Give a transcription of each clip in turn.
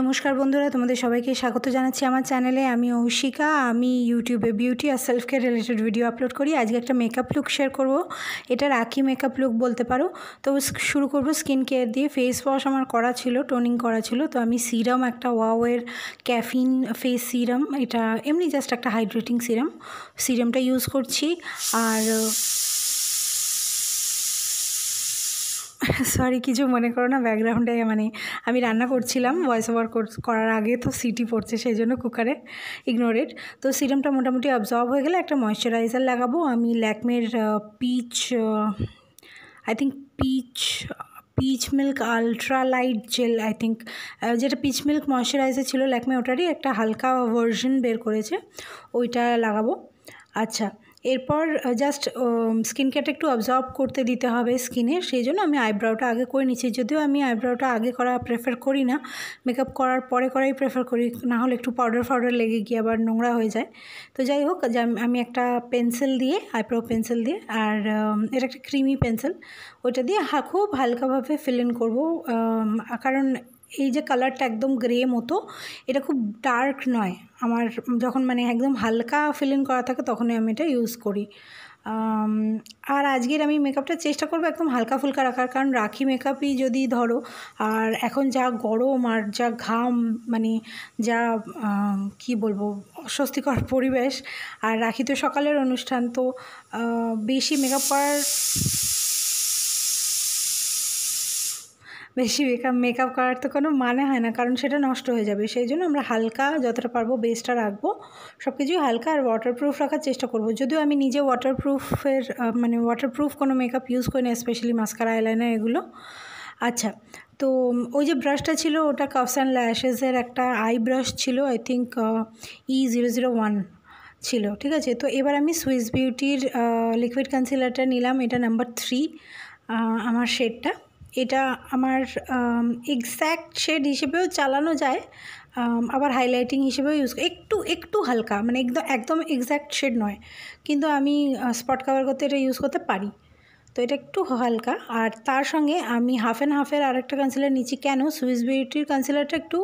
নমস্কার বন্ধুরা তোমাদের সবাইকে স্বাগত জানাচ্ছি আমার চ্যানেলে আমি ঔশিকা আমি ইউটিউবে বিউটি আর self care related video upload করি আজকে একটা মেকআপ লুক শেয়ার করব এটা রাখি মেকআপ লুক বলতে পারো তো শুরু করব স্কিন কেয়ার দিয়ে ফেস ওয়াশ আমার করা ছিল টোনিং করা ছিল তো আমি সিরাম একটা ওয়াওয়ের ক্যাফিন ফেস সিরাম এটা এমনি জাস্ট একটা হাইড্রেটিং সিরাম সিরামটা ইউজ করছি আর সরি কিছু মনে করো না ব্যাকগ্রাউন্ডে মানে আমি রান্না করছিলাম ভয়েস ওভার করার আগে তো সিটি পড়ছে সেই জন্য কুকারে ইগনোরেড তো সিরামটা মোটামুটি অবজর্ব হয়ে গেলে একটা ময়শ্চারাইজার লাগাবো আমি ল্যাকমের peach I think peach peach milk ultra light gel I think যেটা পিচ মিল্ক ময়শ্চারাইজার ছিল ল্যাকমে ওটারই একটা হালকা ভার্জন বের করেছে ওইটা লাগাবো আচ্ছা এরপর জাস্ট স্কিন কেয়ারটা একটু অবজর্ভ করতে দিতে হবে স্কিনে সেই জন্য আমি আইব্রাউটা আগে করে নিচ্ছি যদিও আমি আইব্রাউটা আগে করা প্রেফার করি না মেকআপ করার পরে করাই প্রেফার করি না হলে একটু পাউডার ফাউডার লেগে গিয়ে আবার নোংরা হয়ে যায় তো যাই হোক আমি একটা পেন্সিল দিয়ে আইব্রো পেন্সিল দিয়ে আর এটা একটা ক্রিমি পেন্সিল ওটা দিয়ে খুব হালকাভাবে ফিল ইন করবো কারণ এই যে কালারটা একদম গ্রে মতো এটা খুব ডার্ক নয় আমার যখন মানে একদম হালকা ফিলিং করা থাকে তখনই আমি এটা ইউজ করি আর আজকের আমি মেকআপটা চেষ্টা করবো একদম হালকা ফুলকা রাখার কারণ রাখি মেকআপই যদি ধরো আর এখন যা গরম আর যা ঘাম মানে যা কি বলবো অস্বস্তিকর পরিবেশ আর রাখি তো সকালের অনুষ্ঠান তো বেশি মেকআপ করার বেশি মেকআপ মেকআপ করার তো কোনো মানে হয় না কারণ সেটা নষ্ট হয়ে যাবে সেই জন্য আমরা হালকা যতটা পারবো বেসটা রাখবো সব কিছুই হালকা আর ওয়াটারপ্রুফ রাখার চেষ্টা করব যদিও আমি নিজে ওয়াটারপ্রুফের মানে ওয়াটারপ্রুফ কোনো মেকআপ ইউজ করি না স্পেশালি মাস্কার আইলাইনার এগুলো আচ্ছা তো ওই যে ব্রাশটা ছিল ওটা কফস অ্যান্ড ল্যাশেসের একটা আই ব্রাশ ছিল I think E zero zero one ছিল ঠিক আছে তো এবার আমি সুইস বিউটির লিকুইড কনসিলারটা নিলাম এটা নাম্বার থ্রি আমার শেডটা এটা আমার এক্স্যাক্ট শেড হিসেবেও চালানো যায় আবার হাইলাইটিং হিসেবেও ইউজ একটু একটু হালকা মানে একদম একদম এক্স্যাক্ট শেড নয় কিন্তু আমি স্পট কাভার করতে এটা ইউজ করতে পারি তো এটা একটু হালকা আর তার সঙ্গে আমি হাফ অ্যান্ড হাফের আরেকটা কনসিলার নিচ্ছি কেন সুইস বিউটির কনসিলারটা একটু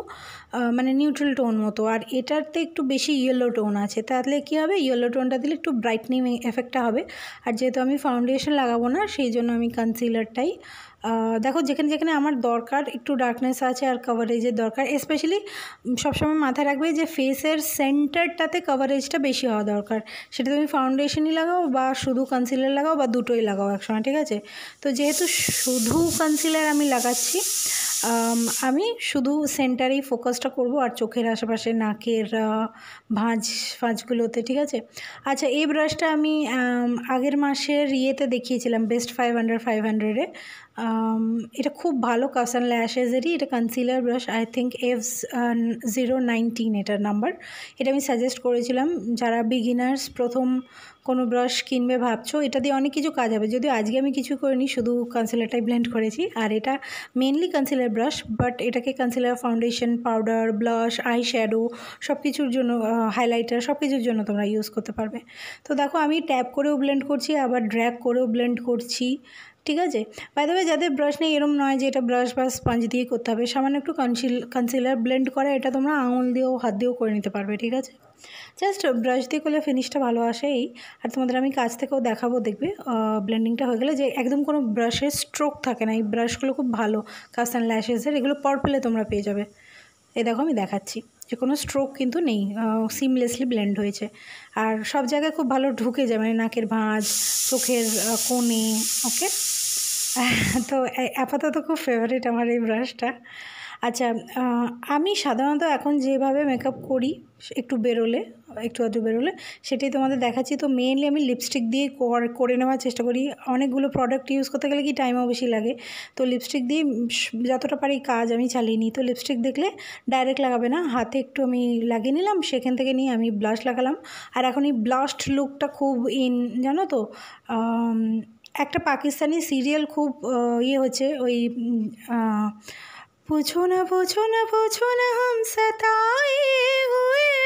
মানে নিউট্রাল টোন মতো আর এটাতে একটু বেশি ইয়েলো টোন আছে তাহলে কি হবে ইয়েলো টোনটা দিলে একটু ব্রাইটনিং এফেক্টটা হবে আর যেহেতু আমি ফাউন্ডেশন লাগাবো না সেই জন্য আমি কনসিলারটাই দেখো যেখানে যেখানে আমার দরকার একটু ডার্কনেস আছে আর কভারেজের দরকার স্পেশালি সবসময় মাথায় রাখবে যে ফেসের সেন্টারটাতে কভারেজটা বেশি হওয়া দরকার সেটা তুমি ফাউন্ডেশনই লাগাও বা শুধু কনসিলার লাগাও বা দুটোই লাগাও একসময় ঠিক আছে তো যেহেতু শুধু কনসিলার আমি লাগাচ্ছি আমি শুধু সেন্টারেই ফোকাসটা করব আর চোখের আশেপাশে নাকের ভাঁজ ফাঁজগুলোতে ঠিক আছে আচ্ছা এই ব্রাশটা আমি আগের মাসের ইয়েতে দেখিয়েছিলাম বেস্ট ফাইভ হান্ড্রেড ফাইভ হান্ড্রেডে এটা খুব ভালো কাসান ল্যাশেজেরই এটা concealer brush I think F zero nineteen এটার নাম্বার এটা আমি সাজেস্ট করেছিলাম যারা বিগিনার্স প্রথম কোনো ব্রাশ কিনবে ভাবছো এটা দিয়ে অনেক কিছু কাজ হবে যদিও আজকে আমি কিছু করিনি শুধু কনসিলারটাই ব্লেন্ড করেছি আর এটা মেনলি কনসিলার ব্রাশ বাট এটাকে concealer foundation powder blush eyeshadow সব কিছুর জন্য হাইলাইটার সব কিছুর জন্য তোমরা ইউজ করতে পারবে তো দেখো আমি ট্যাপ করেও ব্লেন্ড করছি আবার ড্র্যাগ করেও ব্লেন্ড করছি ঠিক আছে বাইদেবে যাদের ব্রাশ নেই এরম নয় যে এটা ব্রাশ বা স্পঞ্জ দিয়ে করতে হবে সামান্য একটু কনসিল কনসিলার ব্লেন্ড করা এটা তোমরা আঙুল দিয়েও হাত দিয়েও করে নিতে পারবে ঠিক আছে জাস্ট ব্রাশ uh, দিয়ে করলে ফিনিশটা ভালো আসেই আর তোমাদের আমি কাছ থেকেও দেখাবো দেখবে ব্লেন্ডিংটা হয়ে গেলে যে একদম কোনো ব্রাশের স্ট্রোক থাকে না এই ব্রাশগুলো খুব ভালো কাস্ট অ্যান্ড ল্যাশেসের এগুলো পার্পলে তোমরা পেয়ে যাবে এ দেখো আমি দেখাচ্ছি যে কোনো স্ট্রোক কিন্তু নেই সিমলেসলি ব্লেন্ড হয়েছে আর সব জায়গায় খুব ভালো ঢুকে যায় মানে নাকের ভাঁজ চোখের কোণে ওকে তো আপাতত খুব ফেভারিট আমার এই ব্রাশটা আচ্ছা আমি সাধারণত এখন যেভাবে মেকআপ করি একটু বেরোলে একটু আধটু বেরোলে সেটাই তোমাদের দেখাচ্ছি তো মেইনলি আমি লিপস্টিক দিয়ে করে নেওয়ার চেষ্টা করি অনেকগুলো প্রোডাক্ট ইউজ করতে গেলে কি টাইমও বেশি লাগে তো লিপস্টিক দিয়ে যতটা পারি কাজ আমি চালিয়ে নিই তো লিপস্টিক দেখলে ডাইরেক্ট লাগাবে না হাতে একটু আমি লাগিয়ে নিলাম সেখান থেকে নিয়ে আমি ব্লাশ লাগালাম আর এখন এই ব্লাস্ট লুকটা খুব ইন জানো তো একটা পাকিস্তানি সিরিয়াল খুব ইয়ে হচ্ছে ওই বুঝো না বুঝো না বুঝো না হম সতায়ে হুয়ে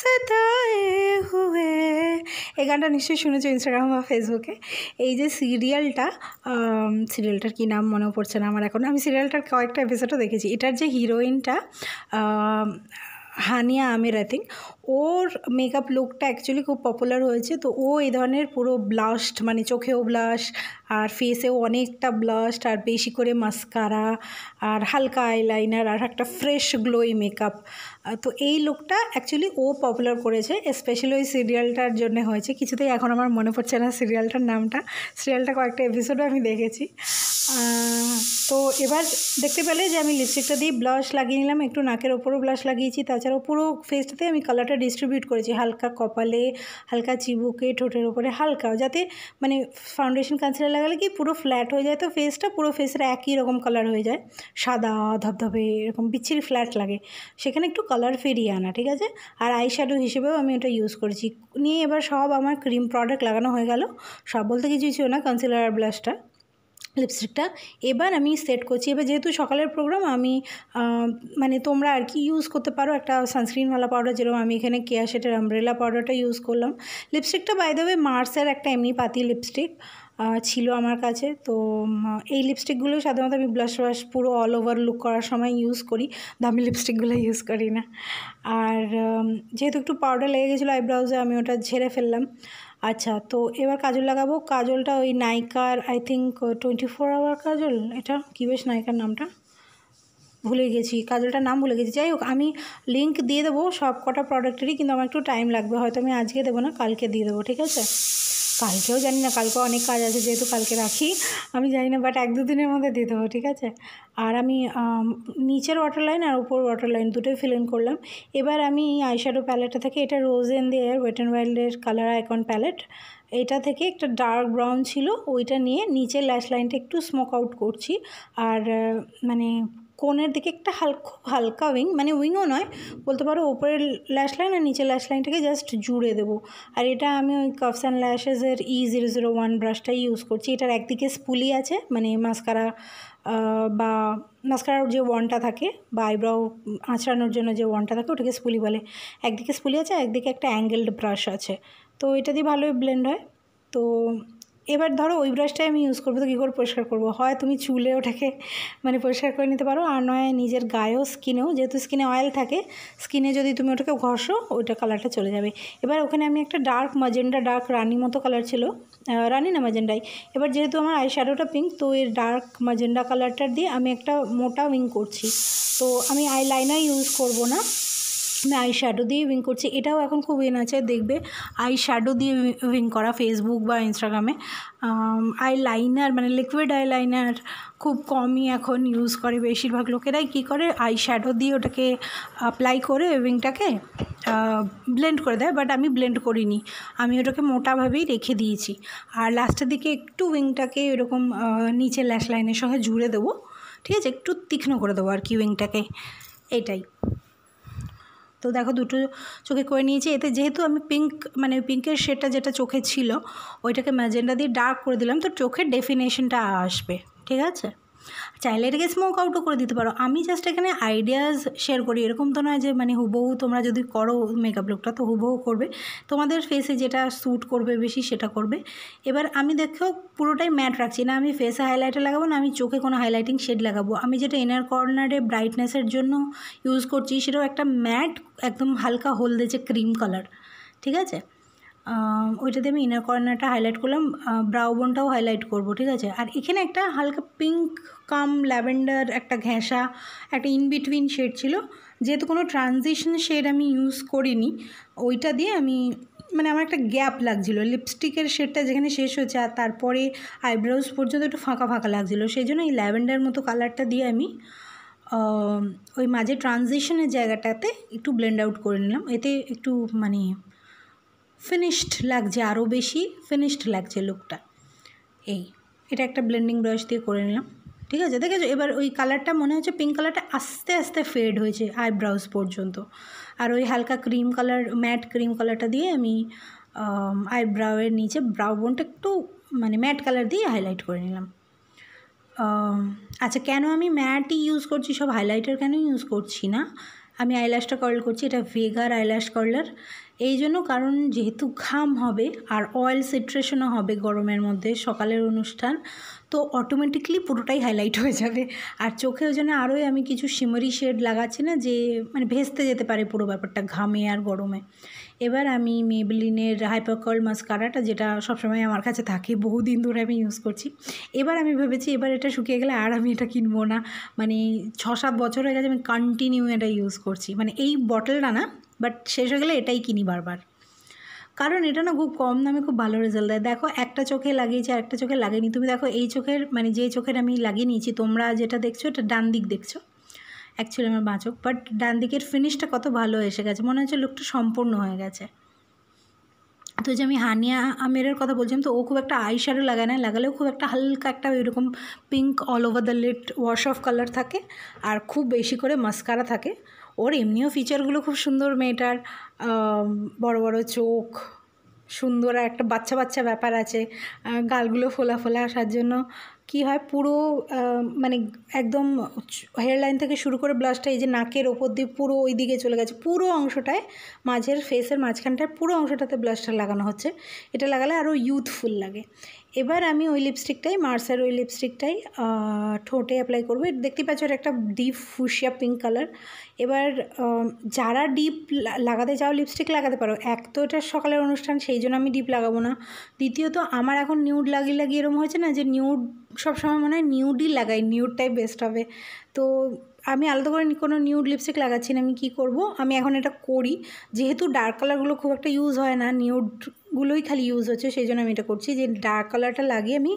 সতায়ে হুয়ে এই গানটা নিশ্চয়ই শুনেছো ইনস্টাগ্রাম বা ফেসবুকে এই যে সিরিয়ালটা সিরিয়ালটার কী নাম মনে পড়ছে না আমার এখন আমি সিরিয়ালটার কয়েকটা এপিসোডও দেখেছি এটার যে হিরোইনটা হানিয়া আমির আই থিঙ্ক ওর মেকআপ লুকটা অ্যাকচুয়ালি খুব পপুলার হয়েছে তো ও এই ধরনের পুরো ব্লাস্ট মানে চোখেও ব্লাশ আর ফেসেও অনেকটা ব্লাস্ট আর বেশি করে মাস্কারা আর হালকা আইলাইনার আর একটা ফ্রেশ গ্লোই মেকআপ তো এই লুকটা অ্যাকচুয়ালি ও পপুলার করেছে স্পেশালি ওই সিরিয়ালটার জন্য হয়েছে কিছুতেই এখন আমার মনে পড়ছে না সিরিয়ালটার নামটা সিরিয়ালটা কয়েকটা এপিসোডও আমি দেখেছি তো এবার দেখতে পেলে যে আমি লিপস্টিকটা দিয়ে ব্লাশ লাগিয়ে নিলাম একটু নাকের ওপরও ব্লাশ লাগিয়েছি তাছাড়াও পুরো ফেসটাতে আমি কালারটা ডিস্ট্রিবিউট করেছি হালকা কপালে হালকা চিবুকে ঠোঁটের ওপরে হালকা যাতে মানে ফাউন্ডেশন কানসিলার লাগালে কি পুরো ফ্ল্যাট হয়ে যায় তো ফেসটা পুরো ফেসের একই রকম কালার হয়ে যায় সাদা ধবধবে এরকম বিচ্ছিরি ফ্ল্যাট লাগে সেখানে একটু কালার ফিরিয়ে আনা ঠিক আছে আর আই শ্যাডো হিসেবেও আমি ওটা ইউজ করেছি নিয়ে এবার সব আমার ক্রিম প্রোডাক্ট লাগানো হয়ে গেল সব বলতে কিছু ছিল না কনসিলার আর ব্লাশটা লিপস্টিকটা এবার আমি সেট করছি এবার যেহেতু সকালের প্রোগ্রাম আমি মানে তোমরা আর কি ইউজ করতে পারো একটা সানস্ক্রিনওয়ালা পাউডার যেরকম আমি এখানে কেয়া সেটের আমব্রেলা পাউডারটা ইউজ করলাম লিপস্টিকটা বাই দ্য মার্সের একটা এমনি পাতি লিপস্টিক ছিল আমার কাছে তো এই লিপস্টিকগুলো সাধারণত আমি ব্লাশ ওয়াশ পুরো অল ওভার লুক করার সময় ইউজ করি দামি লিপস্টিকগুলো ইউজ করি না আর যেহেতু একটু পাউডার লেগে গেছিলো আইব্রাউজে আমি ওটা ঝেড়ে ফেললাম আচ্ছা তো এবার কাজল লাগাবো কাজলটা ওই নাইকার I think twenty four hour কাজল এটা কী বেশ নায়িকার নামটা ভুলে গেছি কাজলটার নাম ভুলে গেছি যাই হোক আমি লিঙ্ক দিয়ে দেবো সব কটা প্রোডাক্টেরই কিন্তু আমার একটু টাইম লাগবে হয়তো আমি আজকে দেবো না কালকে দিয়ে দেবো ঠিক আছে কালকেও জানি না কালকে অনেক কাজ আছে যেহেতু কালকে রাখি আমি জানি না বাট এক দুদিনের মধ্যে দিয়ে দেবো ঠিক আছে আর আমি নিচের ওয়াটার লাইন আর উপর ওয়াটার লাইন দুটোই ফিল ইন করলাম এবার আমি আইশ্যাডো প্যালেটটা থেকে এটা rose in the air wet and ওয়াইল্ডের কালার আইকন প্যালেট এটা থেকে একটা ডার্ক ব্রাউন ছিল ওইটা নিয়ে নিচের ল্যাশ লাইনটা একটু স্মোক আউট করছি আর মানে কোণের দিকে একটা হালকা খুব হালকা উইং মানে উইংও নয় বলতে পারো ওপরের ল্যাশ লাইন আর নিচের ল্যাশ লাইনটাকে জাস্ট জুড়ে দেবো আর এটা আমি ওই কফস অ্যান্ড ল্যাশেসের ই জিরো জিরো ওয়ান ব্রাশটাই ইউজ করছি এটার একদিকে স্পুলি আছে মানে মাস্কারা বা মাস্কারার যে ওয়ানটা থাকে বা আইব্রাউ আঁচড়ানোর জন্য যে ওয়ানটা থাকে ওটাকে স্পুলি বলে একদিকে স্পুলি আছে একদিকে একটা অ্যাঙ্গেলড ব্রাশ আছে তো এটা দিয়ে ভালোই ব্লেন্ড হয় তো এবার ধরো ওই ব্রাশটাই আমি ইউজ করবো তো কী করে পরিষ্কার করবো হয় তুমি চুলে ওটাকে মানে পরিষ্কার করে নিতে পারো আর নয় নিজের গায়েও স্কিনেও যেহেতু স্কিনে অয়েল থাকে স্কিনে যদি তুমি ওটাকে ঘষো ওইটা কালারটা চলে যাবে এবার ওখানে আমি একটা ডার্ক মাজেন্ডা ডার্ক রানি মতো কালার ছিল রানি না মাজেন্ডাই এবার যেহেতু আমার আই শ্যাডোটা পিঙ্ক তো এর ডার্ক মাজেন্ডা কালারটা দিয়ে আমি একটা মোটা উইং করছি তো আমি আই লাইনার ইউজ করবো না আই শ্যাডো দিয়ে উইং করছে এটাও এখন খুব ইন আছে দেখবে আই শ্যাডো দিয়ে উইং করা ফেসবুক বা ইনস্টাগ্রামে আই লাইনার মানে লিকুইড আই লাইনার খুব কমই এখন ইউজ করে বেশিরভাগ লোকেরাই কী করে আই শ্যাডো দিয়ে ওটাকে অ্যাপ্লাই করে উইংটাকে ব্লেন্ড করে দেয় বাট আমি ব্লেন্ড করিনি আমি ওটাকে মোটাভাবেই রেখে দিয়েছি আর লাস্টের দিকে একটু উইংটাকে এরকম নিচে ল্যাশ লাইনের সঙ্গে জুড়ে দেবো ঠিক আছে একটু তীক্ষ্ণ করে দেবো আর কি উইংটাকে এটাই তো দেখো দুটো চোখে করে নিয়েছি এতে যেহেতু আমি পিঙ্ক মানে পিঙ্কের শেডটা যেটা চোখে ছিল ওইটাকে ম্যাজেন্ডা দিয়ে ডার্ক করে দিলাম তো চোখের ডেফিনেশনটা আসবে ঠিক আছে চাইলে এটাকে স্মোক আউটও করে দিতে পারো আমি জাস্ট এখানে আইডিয়াস শেয়ার করি এরকম তো নয় যে মানে হুবহু তোমরা যদি করো মেকআপ লুকটা তো হুবহু করবে তোমাদের ফেসে যেটা স্যুট করবে বেশি সেটা করবে এবার আমি দেখো পুরোটাই ম্যাট রাখছি না আমি ফেসে হাইলাইটার লাগাবো না আমি চোখে কোনো হাইলাইটিং শেড লাগাবো আমি যেটা ইনার কর্নারে ব্রাইটনেসের জন্য ইউজ করছি সেটাও একটা ম্যাট একদম হালকা হলদে যে ক্রিম কালার ঠিক আছে ওইটা দিয়ে আমি ইনার কর্নারটা হাইলাইট করলাম ব্রাউ বোনটাও হাইলাইট করবো ঠিক আছে আর এখানে একটা হালকা পিঙ্ক কাম ল্যাভেন্ডার একটা ঘেঁষা একটা ইন বিটুইন শেড ছিল যেহেতু কোনো ট্রানজিশন শেড আমি ইউজ করিনি ওইটা দিয়ে আমি মানে আমার একটা গ্যাপ লাগছিলো লিপস্টিকের শেডটা যেখানে শেষ হয়েছে আর তারপরে আইব্রাউজ পর্যন্ত একটু ফাঁকা ফাঁকা লাগছিলো সেই জন্য এই ল্যাভেন্ডার মতো কালারটা দিয়ে আমি ওই মাঝে ট্রানজিশনের জায়গাটাতে একটু ব্লেন্ড আউট করে নিলাম এতে একটু মানে ফিনিশড লাগছে আরও বেশি ফিনিশড লাগছে লুকটা এই এটা একটা ব্লেন্ডিং ব্রাশ দিয়ে করে নিলাম ঠিক আছে দেখেছো এবার ওই কালারটা মনে হচ্ছে পিঙ্ক কালারটা আস্তে আস্তে ফেড হয়েছে আইব্রাউজ পর্যন্ত আর ওই হালকা ক্রিম কালার ম্যাট ক্রিম কালারটা দিয়ে আমি আইব্রাউয়ের নিচে ব্রাউ বোনটা একটু মানে ম্যাট কালার দিয়ে হাইলাইট করে নিলাম আচ্ছা কেন আমি ম্যাটই ইউজ করছি সব হাইলাইটার কেন ইউজ করছি না আমি আইল্যাশটা কার্ল করছি এটা ভেগার আইল্যাশ কার্লার এই জন্য কারণ যেহেতু ঘাম হবে আর অয়েল সিট্রেশনও হবে গরমের মধ্যে সকালের অনুষ্ঠান তো অটোমেটিকলি পুরোটাই হাইলাইট হয়ে যাবে আর চোখে ওই জন্য আরোই আমি কিছু সিমারি শেড লাগাচ্ছি না যে মানে ভেস্তে যেতে পারে পুরো ব্যাপারটা ঘামে আর গরমে এবার আমি মেবলিনের হাইপারকল মাস্কারাটা যেটা সবসময় আমার কাছে থাকে বহুদিন ধরে আমি ইউজ করছি এবার আমি ভেবেছি এবার এটা শুকিয়ে গেলে আর আমি এটা কিনবো না মানে ছ সাত বছর হয়ে গেছে আমি কন্টিনিউ এটা ইউজ করছি মানে এই বটলটা না বাট শেষ হয়ে গেলে এটাই কিনি বারবার কারণ এটা না খুব কম দামে খুব ভালো রেজাল্ট দেয় দেখো একটা চোখে লাগিয়েছি আর একটা চোখে লাগেনি তুমি দেখো এই চোখের মানে যে চোখের আমি লাগিয়ে নিয়েছি তোমরা যেটা দেখছো এটা ডান দিক দেখছো অ্যাকচুয়ালি আমার বাঁচক বাট ডান দিকের ফিনিশটা কত ভালো এসে গেছে মনে হচ্ছে লুকটা সম্পূর্ণ হয়ে গেছে তো যে আমি হানিয়া আমেরের কথা বলছিলাম তো ও খুব একটা আই শ্যাডো লাগায় না লাগালেও খুব একটা হালকা একটা এরকম pink all over the light wash of colour থাকে আর খুব বেশি করে মাস্কারা থাকে ওর এমনিও ফিচারগুলো খুব সুন্দর মেয়েটার বড় বড় চোখ সুন্দর আর একটা বাচ্চা বাচ্চা ব্যাপার আছে গালগুলো ফোলা ফোলা আসার জন্য কি হয় পুরো মানে একদম হেয়ারলাইন থেকে শুরু করে ব্লাশটা এই যে নাকের ওপর দিয়ে পুরো ওই দিকে চলে গেছে পুরো অংশটায় মাঝের ফেসের মাঝখানটায় পুরো অংশটাতে ব্লাশটা লাগানো হচ্ছে এটা লাগালে আরও ইউথফুল লাগে এবার আমি ওই লিপস্টিকটাই মার্সার ওই লিপস্টিকটাই ঠোঁটে অ্যাপ্লাই করবো দেখতে পাচ্ছ ওর একটা ডিপ ফুসিয়া পিঙ্ক কালার এবার যারা ডিপ লাগাতে চাও লিপস্টিক লাগাতে পারো এক তো এটা সকালের অনুষ্ঠান সেই জন্য আমি ডিপ লাগাবো না দ্বিতীয়ত আমার এখন নিউড লাগিয়ে লাগিয়ে এরম হয়েছে না যে নিউড সবসময় মনে হয় নিউডই লাগাই নিউডটাই বেস্ট হবে তো আমি আলাদা করে কোনো নিউড লিপস্টিক লাগাচ্ছি না আমি কি করব আমি এখন এটা করি যেহেতু ডার্ক কালারগুলো খুব একটা ইউজ হয় না নিউড গুলোই খালি ইউজ হচ্ছে সেই জন্য আমি এটা করছি যে ডার্ক কালারটা লাগিয়ে আমি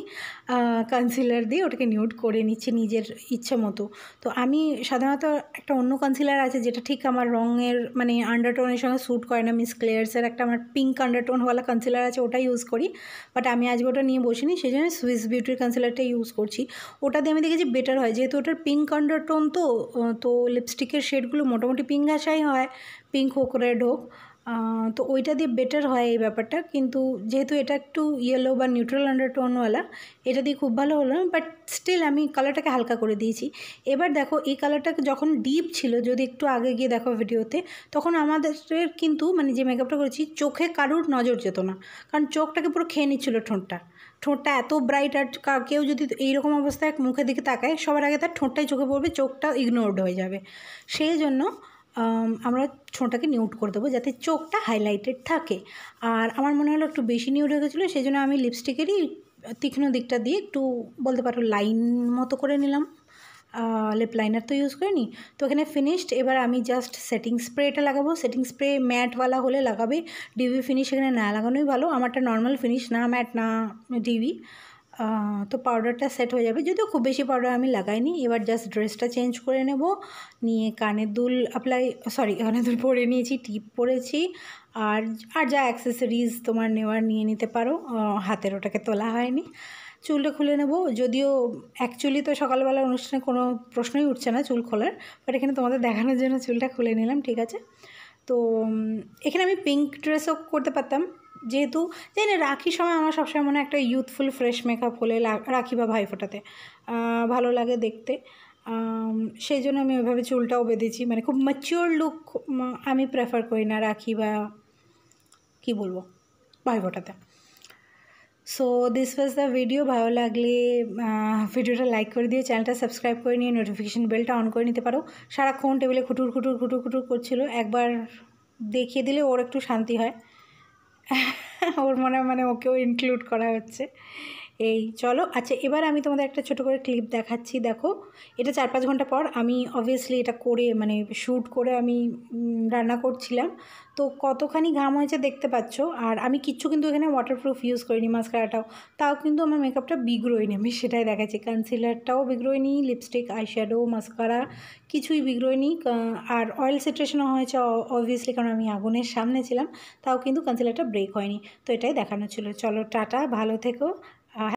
কনসিলার দিয়ে ওটাকে নিউড করে নিচ্ছি নিজের ইচ্ছে মতো তো আমি সাধারণত একটা অন্য কনসিলার আছে যেটা ঠিক আমার রঙের মানে আন্ডারটোনের সঙ্গে স্যুট করে না মিস ক্লেয়ার্সের একটা আমার পিঙ্ক আন্ডারটোনওয়ালা কনসিলার আছে ওটা ইউজ করি বাট আমি আজকে ওটা নিয়ে বসিনি সেই জন্য সুইস বিউটির কনসিলারটা ইউজ করছি ওটা দিয়ে আমি দেখেছি বেটার হয় যেহেতু ওটার পিঙ্ক আন্ডারটোন তো তো লিপস্টিকের শেডগুলো মোটামুটি পিঙ্ক আশাই হয় পিঙ্ক হোক রেড হোক তো ওইটা দিয়ে বেটার হয় এই ব্যাপারটা কিন্তু যেহেতু এটা একটু ইয়েলো বা নিউট্রাল আন্ডারটোনওয়ালা এটা দিয়ে খুব ভালো হলো বাট স্টিল আমি কালারটাকে হালকা করে দিয়েছি এবার দেখো এই কালারটা যখন ডিপ ছিল যদি একটু আগে গিয়ে দেখো ভিডিওতে তখন আমাদের কিন্তু মানে যে মেকআপটা করেছি চোখে কারুর নজর যেত না কারণ চোখটাকে পুরো খেয়ে নিচ্ছিল ঠোঁটটা ঠোঁটটা এত ব্রাইট আর কেউ যদি এইরকম অবস্থায় মুখের দিকে তাকায় সবার আগে তার ঠোঁটটাই চোখে পড়বে চোখটা ইগনোরড হয়ে যাবে সেই জন্য আমরা ছোঁটাকে নিউট করে দেবো যাতে চোখটা হাইলাইটেড থাকে আর আমার মনে হলো একটু বেশি নিউট হয়ে গেছিলো সেই জন্য আমি লিপস্টিকেরই তীক্ষ্ণ দিকটা দিয়ে একটু বলতে পারো লাইন মতো করে নিলাম লিপ লাইনার তো ইউজ করিনি তো এখানে ফিনিশড এবার আমি জাস্ট সেটিং স্প্রেটা লাগাবো সেটিং স্প্রে ম্যাটওয়ালা হলে লাগাবে ডিবি ফিনিশ এখানে না লাগানোই ভালো আমারটা নর্মাল ফিনিশ না ম্যাট না ডিবি তো পাউডারটা সেট হয়ে যাবে যদিও খুব বেশি পাউডার আমি লাগাইনি এবার জাস্ট ড্রেসটা চেঞ্জ করে নেব নিয়ে কানের দুল অ্যাপ্লাই সরি কানের দুল পরে নিয়েছি টিপ পরেছি আর আর যা অ্যাক্সেসরিজ তোমার নেওয়ার নিয়ে নিতে পারো হাতের ওটাকে তোলা হয়নি চুলটা খুলে নেব যদিও অ্যাকচুয়ালি তো সকালবেলা অনুষ্ঠানে কোনো প্রশ্নই উঠছে না চুল খোলার বাট এখানে তোমাদের দেখানোর জন্য চুলটা খুলে নিলাম ঠিক আছে তো এখানে আমি পিঙ্ক ড্রেসও করতে পারতাম যেহেতু জানি না রাখির সময় আমার সবসময় মনে একটা ইউথফুল ফ্রেশ মেকআপ হলে রাখি বা ভাইফোঁটাতে ভালো লাগে দেখতে সেই জন্য আমি ওইভাবে চুলটাও বেঁধেছি মানে খুব ম্যাচিওর লুক আমি প্রেফার করি না রাখি বা কি বলবো ভাইফোঁটাতে so this was the video ভালো লাগলে ভিডিওটা লাইক করে দিয়ে চ্যানেলটা সাবস্ক্রাইব করে নিয়ে নোটিফিকেশান বেলটা অন করে নিতে পারো সারাক্ষণ টেবিলে খুটুর খুটুর খুটুর খুটুর করছিল একবার দেখিয়ে দিলে ওর একটু শান্তি হয় ওর মনে মানে ওকেও ইনক্লুড করা হচ্ছে এই চলো আচ্ছা এবার আমি তোমাদের একটা ছোট করে ক্লিপ দেখাচ্ছি দেখো এটা চার পাঁচ ঘন্টা পর আমি অবভিয়াসলি এটা করে মানে শ্যুট করে আমি রান্না করছিলাম তো কতখানি ঘাম হয়েছে দেখতে পাচ্ছ আর আমি কিচ্ছু কিন্তু এখানে ওয়াটারপ্রুফ ইউজ করিনি মাস্কারাটাও তাও কিন্তু আমার মেকআপটা বিগ্রোয়নি আমি সেটাই দেখাচ্ছি কনসিলারটাও বিগ্রোয়নি লিপস্টিক আইশ্যাডো মাস্কারা কিছুই বিগ্রোয়নি আর অয়েল সিট্রেশনও হয়েছে অবভিয়াসলি কারণ আমি আগুনের সামনে ছিলাম তাও কিন্তু কনসিলারটা ব্রেক হয়নি তো এটাই দেখানো ছিল চলো টাটা ভালো থেকো